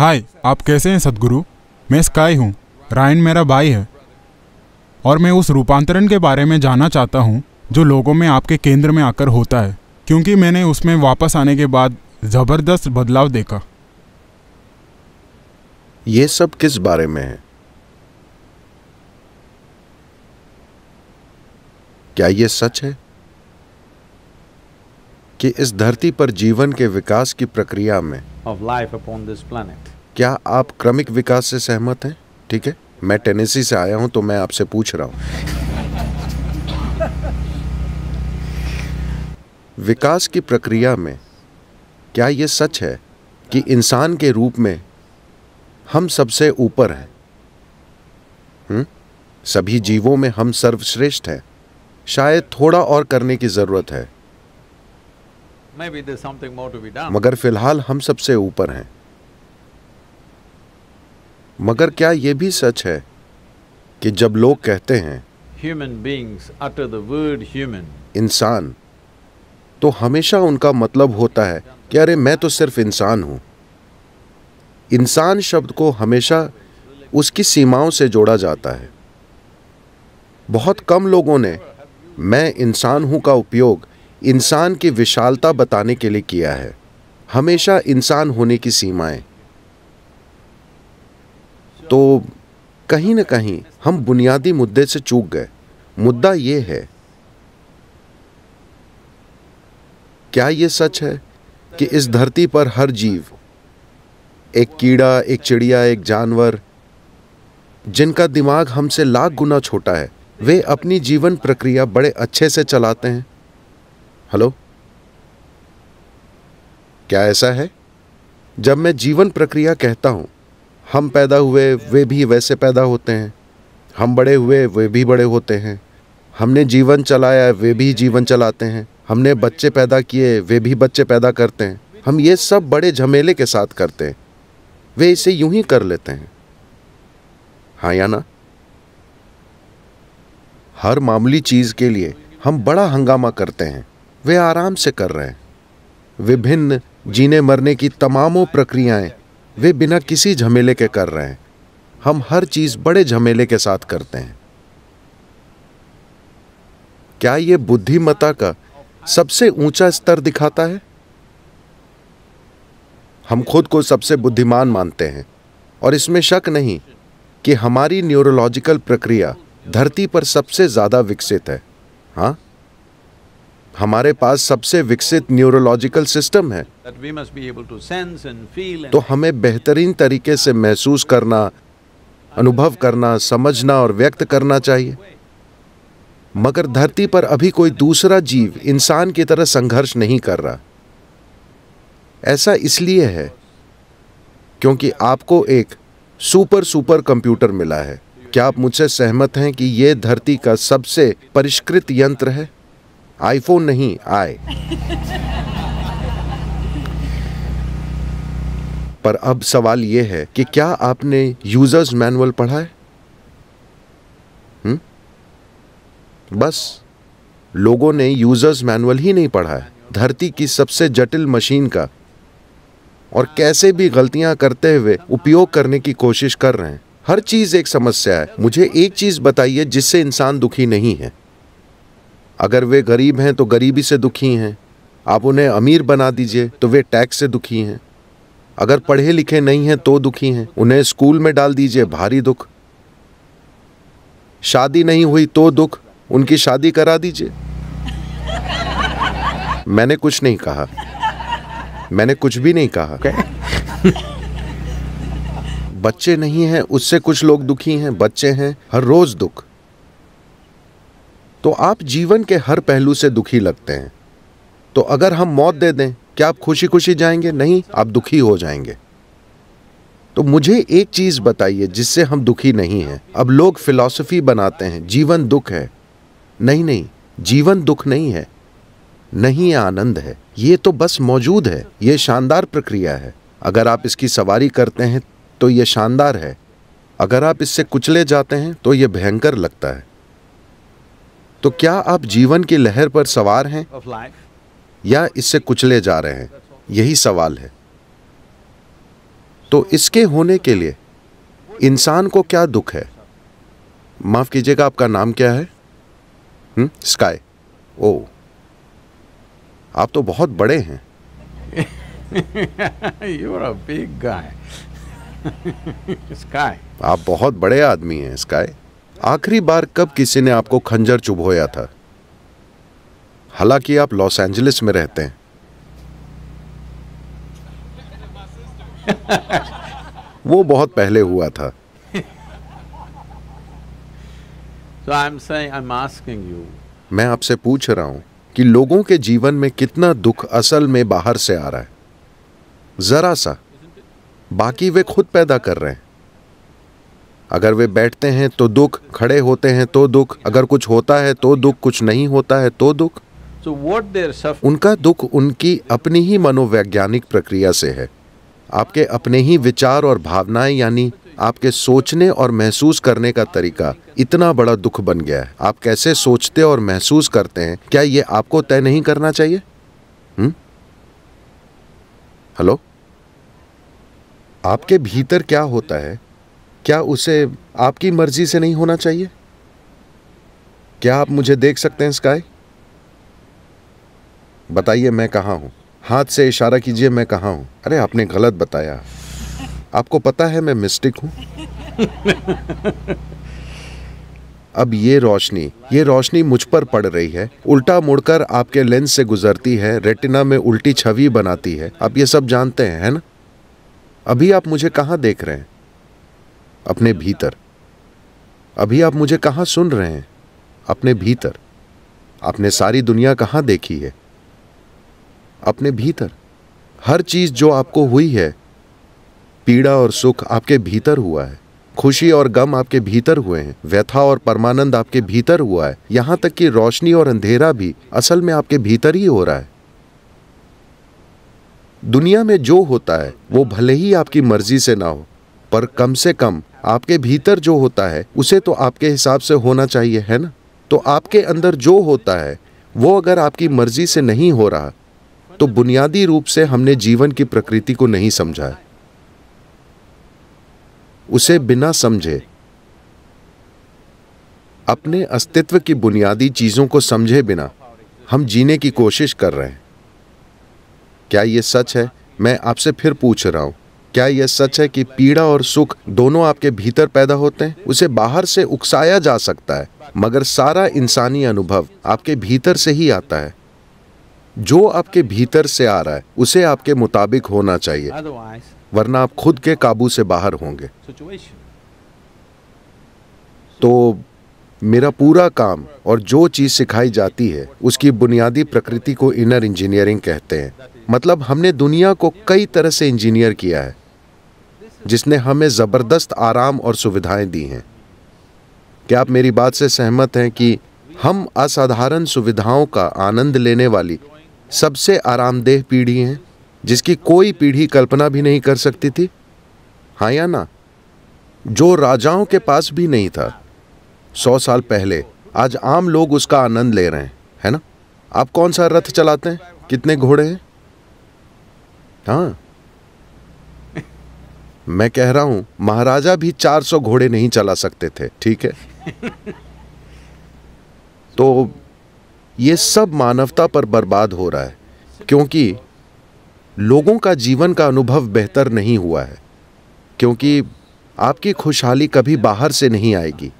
हाय आप कैसे हैं सदगुरु मैं स्काई हूँ रायन मेरा भाई है और मैं उस रूपांतरण के बारे में जानना चाहता हूँ जो लोगों में आपके केंद्र में आकर होता है क्योंकि मैंने उसमें वापस आने के बाद ज़बरदस्त बदलाव देखा ये सब किस बारे में है क्या ये सच है कि इस धरती पर जीवन के विकास की प्रक्रिया में of life upon this planet. क्या आप क्रमिक विकास से सहमत हैं ठीक है मैं टेनेसी से आया हूं तो मैं आपसे पूछ रहा हूं विकास की प्रक्रिया में क्या ये सच है कि इंसान के रूप में हम सबसे ऊपर हैं हुँ? हम्म? सभी जीवों में हम सर्वश्रेष्ठ हैं शायद थोड़ा और करने की ज़रूरत है मगर फिलहाल हम सबसे ऊपर हैं मगर क्या यह भी सच है कि जब लोग कहते हैं ह्यूमन इंसान तो हमेशा उनका मतलब होता है कि अरे मैं तो सिर्फ इंसान हूं इंसान शब्द को हमेशा उसकी सीमाओं से जोड़ा जाता है बहुत कम लोगों ने मैं इंसान हूं का उपयोग इंसान की विशालता बताने के लिए किया है हमेशा इंसान होने की सीमाएं तो कहीं ना कहीं हम बुनियादी मुद्दे से चूक गए मुद्दा यह है क्या यह सच है कि इस धरती पर हर जीव एक कीड़ा एक चिड़िया एक जानवर जिनका दिमाग हमसे लाख गुना छोटा है वे अपनी जीवन प्रक्रिया बड़े अच्छे से चलाते हैं हेलो क्या ऐसा है जब मैं जीवन प्रक्रिया कहता हूँ हम पैदा हुए वे भी वैसे पैदा होते हैं हम बड़े हुए वे भी बड़े होते हैं हमने जीवन चलाया वे भी जीवन चलाते हैं हमने बच्चे पैदा किए वे भी बच्चे पैदा करते हैं हम ये सब बड़े झमेले के साथ करते हैं वे इसे यूं ही कर लेते हैं हाँ या ना हर मामूली चीज़ के लिए हम बड़ा हंगामा करते हैं वे आराम से कर रहे हैं विभिन्न जीने मरने की तमामों प्रक्रियाएं वे बिना किसी झमेले के कर रहे हैं हम हर चीज बड़े झमेले के साथ करते हैं क्या यह बुद्धिमता का सबसे ऊंचा स्तर दिखाता है हम खुद को सबसे बुद्धिमान मानते हैं और इसमें शक नहीं कि हमारी न्यूरोलॉजिकल प्रक्रिया धरती पर सबसे ज्यादा विकसित है हाँ हमारे पास सबसे विकसित न्यूरोलॉजिकल सिस्टम है तो हमें बेहतरीन तरीके से महसूस करना अनुभव करना समझना और व्यक्त करना चाहिए मगर धरती पर अभी कोई दूसरा जीव इंसान की तरह संघर्ष नहीं कर रहा ऐसा इसलिए है क्योंकि आपको एक सुपर सुपर कंप्यूटर मिला है क्या आप मुझसे सहमत हैं कि यह धरती का सबसे परिष्कृत यंत्र है आईफोन नहीं आए पर अब सवाल यह है कि क्या आपने यूजर्स मैनुअल पढ़ा है हुँ? बस लोगों ने यूजर्स मैनुअल ही नहीं पढ़ा है धरती की सबसे जटिल मशीन का और कैसे भी गलतियां करते हुए उपयोग करने की कोशिश कर रहे हैं हर चीज एक समस्या है मुझे एक चीज बताइए जिससे इंसान दुखी नहीं है अगर वे गरीब हैं तो गरीबी से दुखी हैं आप उन्हें अमीर बना दीजिए तो वे टैक्स से दुखी हैं अगर पढ़े लिखे नहीं हैं तो दुखी हैं उन्हें स्कूल में डाल दीजिए भारी दुख शादी नहीं हुई तो दुख उनकी शादी करा दीजिए मैंने कुछ नहीं कहा मैंने कुछ भी नहीं कहा बच्चे नहीं हैं उससे कुछ लोग दुखी हैं बच्चे हैं हर रोज दुख तो आप जीवन के हर पहलू से दुखी लगते हैं तो अगर हम मौत दे दें क्या आप खुशी खुशी जाएंगे नहीं आप दुखी हो जाएंगे तो मुझे एक चीज़ बताइए जिससे हम दुखी नहीं हैं अब लोग फिलॉसफी बनाते हैं जीवन दुख है नहीं नहीं जीवन दुख नहीं है नहीं आनंद है ये तो बस मौजूद है ये शानदार प्रक्रिया है अगर आप इसकी सवारी करते हैं तो ये शानदार है अगर आप इससे कुचले जाते हैं तो ये भयंकर लगता है तो क्या आप जीवन की लहर पर सवार हैं या इससे कुचले जा रहे हैं यही सवाल है तो इसके होने के लिए इंसान को क्या दुख है माफ कीजिएगा आपका नाम क्या है हम्म, स्काई ओ आप तो बहुत बड़े हैं आप बहुत बड़े आदमी हैं स्काई आखिरी बार कब किसी ने आपको खंजर चुभोया था हालांकि आप लॉस एंजलिस में रहते हैं वो बहुत पहले हुआ था so I'm saying, I'm asking you. मैं आपसे पूछ रहा हूं कि लोगों के जीवन में कितना दुख असल में बाहर से आ रहा है जरा सा बाकी वे खुद पैदा कर रहे हैं अगर वे बैठते हैं तो दुख खड़े होते हैं तो दुख अगर कुछ होता है तो दुख कुछ नहीं होता है तो दुख उनका दुख उनकी अपनी ही मनोवैज्ञानिक प्रक्रिया से है आपके अपने ही विचार और भावनाएं यानी आपके सोचने और महसूस करने का तरीका इतना बड़ा दुख बन गया है आप कैसे सोचते और महसूस करते हैं क्या ये आपको तय नहीं करना चाहिए हेलो आपके भीतर क्या होता है क्या उसे आपकी मर्जी से नहीं होना चाहिए क्या आप मुझे देख सकते हैं स्काई बताइए मैं कहा हूँ हाथ से इशारा कीजिए मैं कहा हूँ अरे आपने गलत बताया आपको पता है मैं मिस्टिक हूं अब ये रोशनी ये रोशनी मुझ पर पड़ रही है उल्टा मुड़कर आपके लेंस से गुजरती है रेटिना में उल्टी छवि बनाती है आप ये सब जानते हैं है ना अभी आप मुझे कहाँ देख रहे हैं अपने भीतर अभी आप मुझे कहाँ सुन रहे हैं अपने भीतर आपने सारी दुनिया कहाँ देखी है अपने भीतर हर चीज जो आपको हुई है पीड़ा और सुख आपके भीतर हुआ है खुशी और गम आपके भीतर हुए हैं व्यथा और परमानंद आपके भीतर हुआ है यहां तक कि रोशनी और अंधेरा भी असल में आपके भीतर ही हो रहा है दुनिया में जो होता है वो भले ही आपकी मर्जी से ना हो पर कम से कम आपके भीतर जो होता है उसे तो आपके हिसाब से होना चाहिए है ना तो आपके अंदर जो होता है वो अगर आपकी मर्जी से नहीं हो रहा तो बुनियादी रूप से हमने जीवन की प्रकृति को नहीं समझा उसे बिना समझे अपने अस्तित्व की बुनियादी चीजों को समझे बिना हम जीने की कोशिश कर रहे हैं क्या यह सच है मैं आपसे फिर पूछ रहा हूं क्या यह सच है कि पीड़ा और सुख दोनों आपके भीतर पैदा होते हैं उसे बाहर से उकसाया जा सकता है मगर सारा इंसानी अनुभव आपके भीतर से ही आता है जो आपके भीतर से आ रहा है उसे आपके मुताबिक होना चाहिए वरना आप खुद के काबू से बाहर होंगे तो मेरा पूरा काम और जो चीज़ सिखाई जाती है उसकी बुनियादी प्रकृति को इनर इंजीनियरिंग कहते हैं मतलब हमने दुनिया को कई तरह से इंजीनियर किया है जिसने हमें ज़बरदस्त आराम और सुविधाएं दी हैं क्या आप मेरी बात से सहमत हैं कि हम असाधारण सुविधाओं का आनंद लेने वाली सबसे आरामदेह पीढ़ी हैं जिसकी कोई पीढ़ी कल्पना भी नहीं कर सकती थी हाँ या ना जो राजाओं के पास भी नहीं था सौ साल पहले आज आम लोग उसका आनंद ले रहे हैं है ना आप कौन सा रथ चलाते हैं कितने घोड़े हैं हाँ मैं कह रहा हूँ महाराजा भी 400 घोड़े नहीं चला सकते थे ठीक है तो ये सब मानवता पर बर्बाद हो रहा है क्योंकि लोगों का जीवन का अनुभव बेहतर नहीं हुआ है क्योंकि आपकी खुशहाली कभी बाहर से नहीं आएगी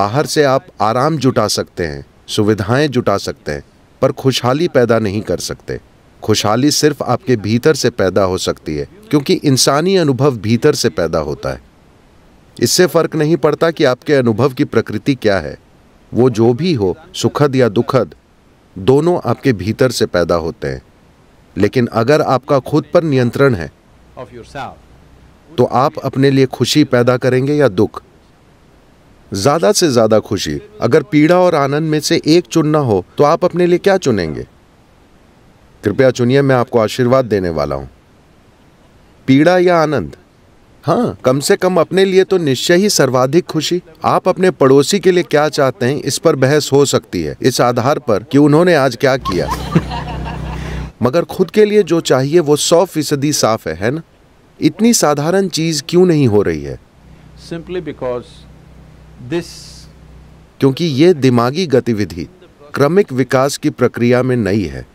बाहर से आप आराम जुटा सकते हैं सुविधाएं जुटा सकते हैं पर खुशहाली पैदा नहीं कर सकते खुशहाली सिर्फ आपके भीतर से पैदा हो सकती है क्योंकि इंसानी अनुभव भीतर से पैदा होता है इससे फर्क नहीं पड़ता कि आपके अनुभव की प्रकृति क्या है वो जो भी हो सुखद या दुखद दोनों आपके भीतर से पैदा होते हैं लेकिन अगर आपका खुद पर नियंत्रण है तो आप अपने लिए खुशी पैदा करेंगे या दुख ज्यादा से ज्यादा खुशी अगर पीड़ा और आनंद में से एक चुनना हो तो आप अपने लिए क्या चुनेंगे कृपया चुनिए मैं आपको आशीर्वाद देने वाला हूं पीड़ा या आनंद हाँ कम से कम अपने लिए तो निश्चय ही सर्वाधिक खुशी आप अपने पड़ोसी के लिए क्या चाहते हैं इस पर बहस हो सकती है इस आधार पर कि उन्होंने आज क्या किया मगर खुद के लिए जो चाहिए वो सौ फीसदी साफ है है ना इतनी साधारण चीज क्यों नहीं हो रही है सिंपली बिकॉज दिस क्योंकि ये दिमागी गतिविधि क्रमिक विकास की प्रक्रिया में नहीं है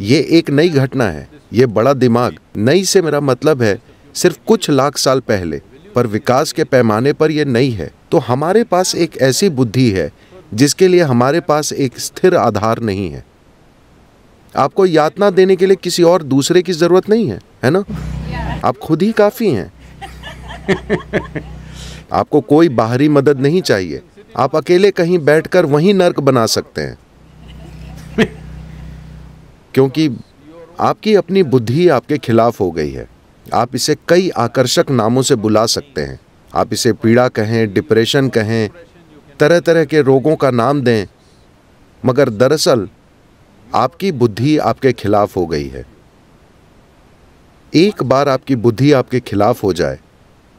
ये एक नई घटना है ये बड़ा दिमाग नई से मेरा मतलब है सिर्फ कुछ लाख साल पहले पर विकास के पैमाने पर यह नई है तो हमारे पास एक ऐसी बुद्धि है जिसके लिए हमारे पास एक स्थिर आधार नहीं है आपको यातना देने के लिए किसी और दूसरे की जरूरत नहीं है है ना आप खुद ही काफी हैं आपको कोई बाहरी मदद नहीं चाहिए आप अकेले कहीं बैठकर वहीं नर्क बना सकते हैं क्योंकि आपकी अपनी बुद्धि आपके खिलाफ हो गई है आप इसे कई आकर्षक नामों से बुला सकते हैं आप इसे पीड़ा कहें डिप्रेशन कहें तरह तरह के रोगों का नाम दें मगर दरअसल आपकी बुद्धि आपके खिलाफ हो गई है एक बार आपकी बुद्धि आपके खिलाफ हो जाए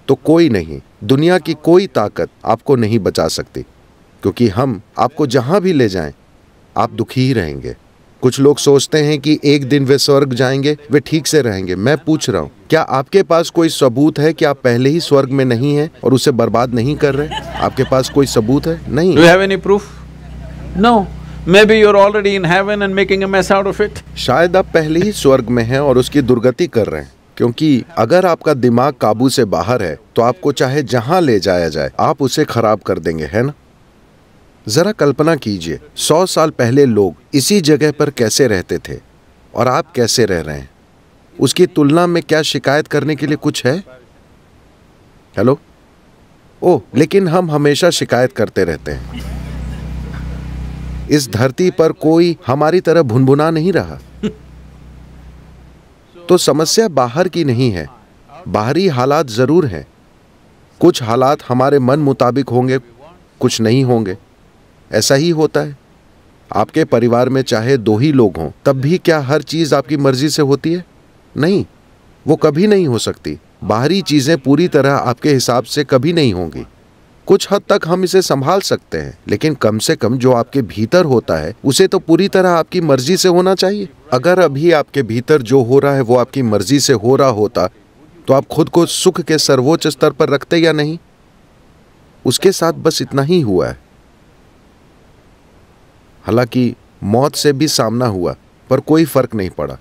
तो कोई नहीं दुनिया की कोई ताकत आपको नहीं बचा सकती क्योंकि हम आपको जहाँ भी ले जाएं आप दुखी ही रहेंगे कुछ लोग सोचते हैं कि एक दिन वे स्वर्ग जाएंगे वे ठीक से रहेंगे मैं पूछ रहा हूँ क्या आपके पास कोई सबूत है कि आप पहले ही स्वर्ग में नहीं है और उसे बर्बाद नहीं कर रहे आपके पास कोई सबूत है नहीं you have any proof no Maybe you're already in heaven and making a mess out of it. शायद आप पहले ही स्वर्ग में हैं और उसकी दुर्गति कर रहे हैं क्योंकि अगर आपका दिमाग काबू से बाहर है तो आपको चाहे जहां ले जाया जाए आप उसे खराब कर देंगे है ना ज़रा कल्पना कीजिए सौ साल पहले लोग इसी जगह पर कैसे रहते थे और आप कैसे रह रहे हैं उसकी तुलना में क्या शिकायत करने के लिए कुछ है हेलो ओ लेकिन हम हमेशा शिकायत करते रहते हैं इस धरती पर कोई हमारी तरह भुनभुना नहीं रहा तो समस्या बाहर की नहीं है बाहरी हालात ज़रूर हैं कुछ हालात हमारे मन मुताबिक होंगे कुछ नहीं होंगे ऐसा ही होता है आपके परिवार में चाहे दो ही लोग हों तब भी क्या हर चीज आपकी मर्जी से होती है नहीं वो कभी नहीं हो सकती बाहरी चीजें पूरी तरह आपके हिसाब से कभी नहीं होंगी कुछ हद तक हम इसे संभाल सकते हैं लेकिन कम से कम जो आपके भीतर होता है उसे तो पूरी तरह आपकी मर्जी से होना चाहिए अगर अभी आपके भीतर जो हो रहा है वो आपकी मर्जी से हो रहा होता तो आप खुद को सुख के सर्वोच्च स्तर पर रखते या नहीं उसके साथ बस इतना ही हुआ है हालांकि मौत से भी सामना हुआ पर कोई फर्क नहीं पड़ा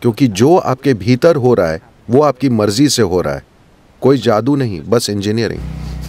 क्योंकि जो आपके भीतर हो रहा है वो आपकी मर्जी से हो रहा है कोई जादू नहीं बस इंजीनियरिंग